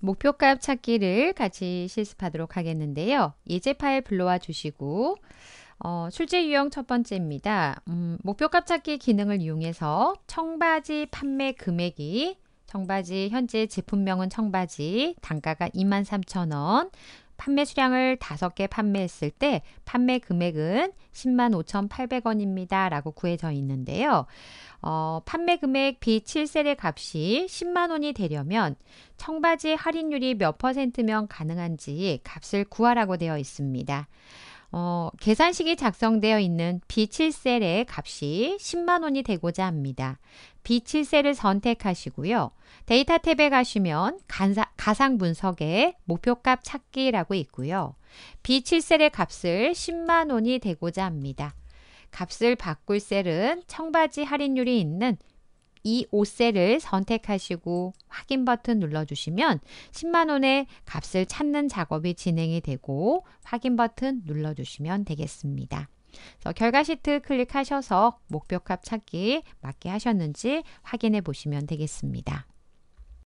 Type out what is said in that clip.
목표값 찾기를 같이 실습하도록 하겠는데요. 예제 파일 불러와 주시고 어, 출제 유형 첫 번째입니다. 음, 목표값 찾기 기능을 이용해서 청바지 판매 금액이 청바지 현재 제품명은 청바지 단가가 23,000원 판매 수량을 5개 판매했을 때 판매 금액은 10만 5,800원입니다. 라고 구해져 있는데요. 어, 판매 금액 B7셀의 값이 10만 원이 되려면 청바지 할인율이 몇 퍼센트면 가능한지 값을 구하라고 되어 있습니다. 어, 계산식이 작성되어 있는 B7셀의 값이 10만 원이 되고자 합니다. B7셀을 선택하시고요. 데이터 탭에 가시면 가상 분석의 목표값 찾기라고 있고요. B7셀의 값을 10만 원이 되고자 합니다. 값을 바꿀 셀은 청바지 할인율이 있는 이 5셀을 선택하시고 확인 버튼 눌러주시면 10만원의 값을 찾는 작업이 진행이 되고 확인 버튼 눌러주시면 되겠습니다. 결과 시트 클릭하셔서 목표 값 찾기 맞게 하셨는지 확인해 보시면 되겠습니다.